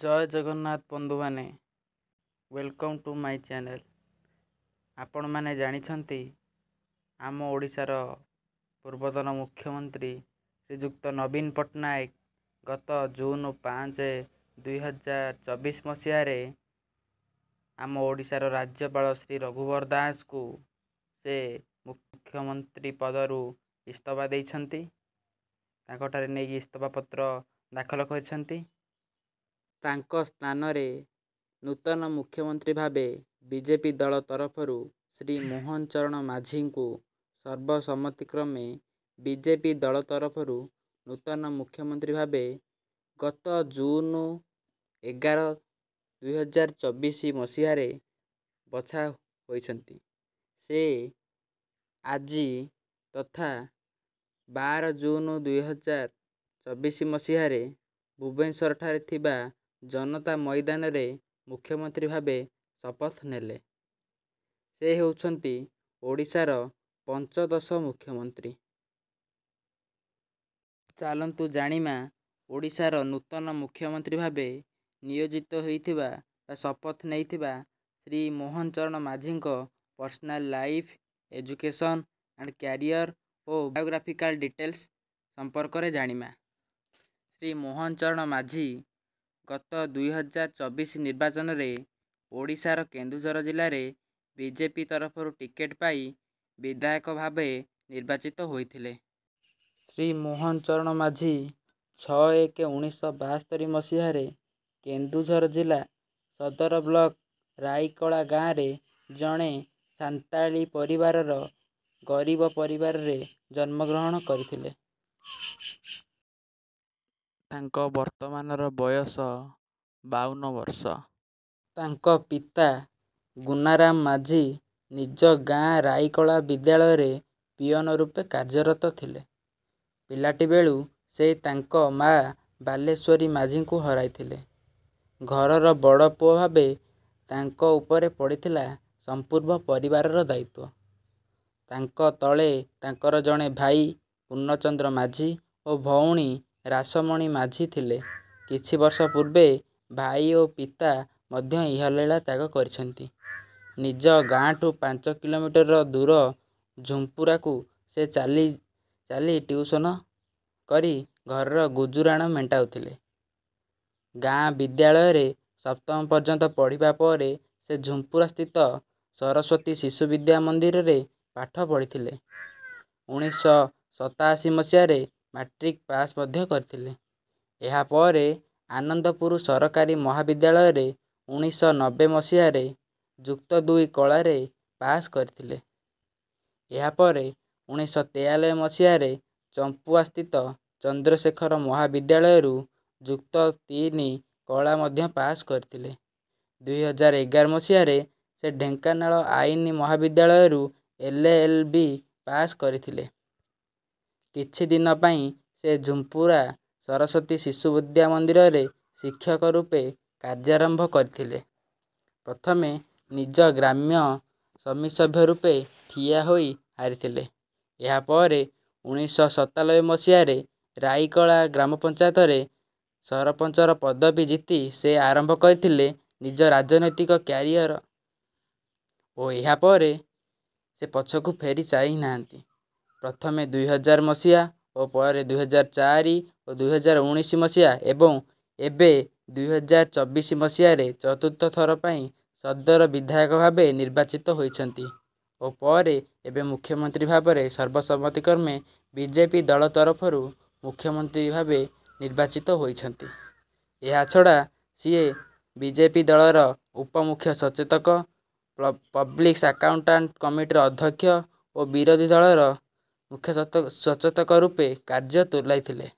ଜୟ ଜଗନ୍ନାଥ ବନ୍ଧୁମାନେ welcome to my channel ଆପଣମାନେ ଜାଣିଛନ୍ତି ଆମ ଓଡ଼ିଶାର ପୂର୍ବତନ ମୁଖ୍ୟମନ୍ତ୍ରୀ ଶ୍ରୀଯୁକ୍ତ ନବୀନ ପଟ୍ଟନାୟକ ଗତ ଜୁନ ପାଞ୍ଚ ଦୁଇହଜାର ଚବିଶ ମସିହାରେ ଆମ ଓଡ଼ିଶାର ରାଜ୍ୟପାଳ ଶ୍ରୀ ରଘୁବର ଦାସଙ୍କୁ ସେ ମୁଖ୍ୟମନ୍ତ୍ରୀ ପଦରୁ ଇସ୍ତଫା ଦେଇଛନ୍ତି ତାଙ୍କଠାରେ ନେଇକି ଇସ୍ତଫା ପତ୍ର ଦାଖଲ କରିଛନ୍ତି ତାଙ୍କ ସ୍ଥାନରେ ନୂତନ ମୁଖ୍ୟମନ୍ତ୍ରୀ ଭାବେ ବିଜେପି ଦଳ ତରଫରୁ ଶ୍ରୀ ମୋହନ ଚରଣ ମାଝୀଙ୍କୁ ସର୍ବସମ୍ମତିକ୍ରମେ ବିଜେପି ଦଳ ତରଫରୁ ନୂତନ ମୁଖ୍ୟମନ୍ତ୍ରୀ ଭାବେ ଗତ ଜୁନ ଏଗାର ଦୁଇହଜାର ଚବିଶ ମସିହାରେ ବଛା ହୋଇଛନ୍ତି ସେ ଆଜି ତଥା ବାର ଜୁନ ଦୁଇହଜାର ଚବିଶ ମସିହାରେ ଭୁବନେଶ୍ୱରଠାରେ ଥିବା ଜନତା ମଇଦାନରେ ମୁଖ୍ୟମନ୍ତ୍ରୀ ଭାବେ ଶପଥ ନେଲେ ସେ ହେଉଛନ୍ତି ଓଡ଼ିଶାର ପଞ୍ଚଦଶ ମୁଖ୍ୟମନ୍ତ୍ରୀ ଚାଲନ୍ତୁ ଜାଣିବା ଓଡ଼ିଶାର ନୂତନ ମୁଖ୍ୟମନ୍ତ୍ରୀ ଭାବେ ନିୟୋଜିତ ହୋଇଥିବା ବା ଶପଥ ନେଇଥିବା ଶ୍ରୀ ମୋହନ ଚରଣ ମାଝୀଙ୍କ personal life education and career ଓ ବାୟୋଗ୍ରାଫିକାଲ୍ ଡିଟେଲ୍ସ ସମ୍ପର୍କରେ ଜାଣିବା ଶ୍ରୀ ମୋହନ ଚରଣ ମାଝୀ ଗତ ଦୁଇହଜାର ଚବିଶ ନିର୍ବାଚନରେ ଓଡ଼ିଶାର କେନ୍ଦୁଝର ଜିଲ୍ଲାରେ ବିଜେପି ତରଫରୁ ଟିକେଟ ପାଇ ବିଧାୟକ ଭାବେ ନିର୍ବାଚିତ ହୋଇଥିଲେ ଶ୍ରୀ ମୋହନ ଚରଣ ମାଝୀ ଛଅ ଏକ ଉଣେଇଶହ ବାସ୍ତରି ମସିହାରେ କେନ୍ଦୁଝର ଜିଲ୍ଲା ସଦର ବ୍ଲକ ରାଇକଳା ଗାଁରେ ଜଣେ ସାନ୍ତାଳୀ ପରିବାରର ଗରିବ ପରିବାରରେ ଜନ୍ମଗ୍ରହଣ କରିଥିଲେ ତାଙ୍କ ବର୍ତ୍ତମାନର ବୟସ ବାଉନ ବର୍ଷ ତାଙ୍କ ପିତା ଗୁନାରାମ ମାଝି ନିଜ ଗାଁ ରାଇକଳା ବିଦ୍ୟାଳୟରେ ପିଅନ ରୂପେ କାର୍ଯ୍ୟରତ ଥିଲେ ପିଲାଟି ବେଳୁ ସେ ତାଙ୍କ ମା ବାଲେଶ୍ୱରୀ ମାଝିଙ୍କୁ ହରାଇଥିଲେ ଘରର ବଡ଼ ପୁଅ ଭାବେ ତାଙ୍କ ଉପରେ ପଡ଼ିଥିଲା ସମ୍ପୂର୍ଣ୍ଣ ପରିବାରର ଦାୟିତ୍ୱ ତାଙ୍କ ତଳେ ତାଙ୍କର ଜଣେ ଭାଇ ପୂର୍ଣ୍ଣଚନ୍ଦ୍ର ମାଝି ଓ ଭଉଣୀ ରାସମଣି ମାଝି ଥିଲେ କିଛି ବର୍ଷ ପୂର୍ବେ ଭାଇ ଓ ପିତା ମଧ୍ୟ ଇହଲୀଳା ତ୍ୟାଗ କରିଛନ୍ତି ନିଜ ଗାଁଠୁ ପାଞ୍ଚ କିଲୋମିଟର ଦୂର ଝୁମ୍ପୁରାକୁ ସେ ଚାଲି ଚାଲି ଟିଉସନ କରି ଘରର ଗୁଜୁରାଣ ମେଣ୍ଟାଉଥିଲେ ଗାଁ ବିଦ୍ୟାଳୟରେ ସପ୍ତମ ପର୍ଯ୍ୟନ୍ତ ପଢ଼ିବା ପରେ ସେ ଝୁମ୍ପୁରା ସ୍ଥିତ ସରସ୍ୱତୀ ଶିଶୁ ବିଦ୍ୟା ମନ୍ଦିରରେ ପାଠ ପଢ଼ିଥିଲେ ଉଣେଇଶହ ସତାଅଶୀ ମସିହାରେ ମାଟ୍ରିକ୍ ପାସ୍ ମଧ୍ୟ କରିଥିଲେ ଏହାପରେ ଆନନ୍ଦପୁର ସରକାରୀ ମହାବିଦ୍ୟାଳୟରେ ଉଣେଇଶହ ନବେ ମସିହାରେ ଯୁକ୍ତ ଦୁଇ କଳାରେ ପାସ୍ କରିଥିଲେ ଏହାପରେ ଉଣେଇଶହ ତେୟାନବେ ମସିହାରେ ଚମ୍ପୁଆ ସ୍ଥିତ ଚନ୍ଦ୍ରଶେଖର ମହାବିଦ୍ୟାଳୟରୁ ଯୁକ୍ତ ତିନି କଳା ମଧ୍ୟ ପାସ୍ କରିଥିଲେ ଦୁଇ ହଜାର ଏଗାର ମସିହାରେ ସେ ଢେଙ୍କାନାଳ ଆଇନ ମହାବିଦ୍ୟାଳୟରୁ ଏଲ୍ ଏଲ୍ ବି ପାସ୍ କରିଥିଲେ କିଛି ଦିନ ପାଇଁ ସେ ଝୁମ୍ପୁରା ସରସ୍ୱତୀ ଶିଶୁ ବିଦ୍ୟା ମନ୍ଦିରରେ ଶିକ୍ଷକ ରୂପେ କାର୍ଯ୍ୟାରମ୍ଭ କରିଥିଲେ ପ୍ରଥମେ ନିଜ ଗ୍ରାମ୍ୟ ସଭ୍ୟ ରୂପେ ଠିଆ ହୋଇ ହାରିଥିଲେ ଏହାପରେ ଉଣେଇଶହ ସତାନବେ ମସିହାରେ ରାଇକଳା ଗ୍ରାମ ପଞ୍ଚାୟତରେ ସରପଞ୍ଚର ପଦବୀ ଜିତି ସେ ଆରମ୍ଭ କରିଥିଲେ ନିଜ ରାଜନୈତିକ କ୍ୟାରିୟର ଓ ଏହାପରେ ସେ ପଛକୁ ଫେରି ଚାହିଁନାହାନ୍ତି ପ୍ରଥମେ ଦୁଇ ହଜାର ମସିହା ଓ ପରେ ଦୁଇ ହଜାର ଚାରି ଓ ଦୁଇ ହଜାର ଉଣେଇଶ ମସିହା ଏବଂ ଏବେ ଦୁଇହଜାର ଚବିଶ ମସିହାରେ ଚତୁର୍ଥ ଥର ପାଇଁ ସଦର ବିଧାୟକ ଭାବେ ନିର୍ବାଚିତ ହୋଇଛନ୍ତି ଓ ପରେ ଏବେ ମୁଖ୍ୟମନ୍ତ୍ରୀ ଭାବରେ ସର୍ବସମ୍ମତି କ୍ରମେ ବିଜେପି ଦଳ ତରଫରୁ ମୁଖ୍ୟମନ୍ତ୍ରୀ ଭାବେ ନିର୍ବାଚିତ ହୋଇଛନ୍ତି ଏହା ଛଡ଼ା ସିଏ ବିଜେପି ଦଳର ଉପମୁଖ୍ୟ ସଚେତକ ପବ୍ଲିକ୍ସ ଆକାଉଣ୍ଟାଣ୍ଟ କମିଟିର ଅଧ୍ୟକ୍ଷ ଓ ବିରୋଧୀ ଦଳର ମୁଖ୍ୟ ସଚେତକ ରୂପେ କାର୍ଯ୍ୟ ତୁଲାଇଥିଲେ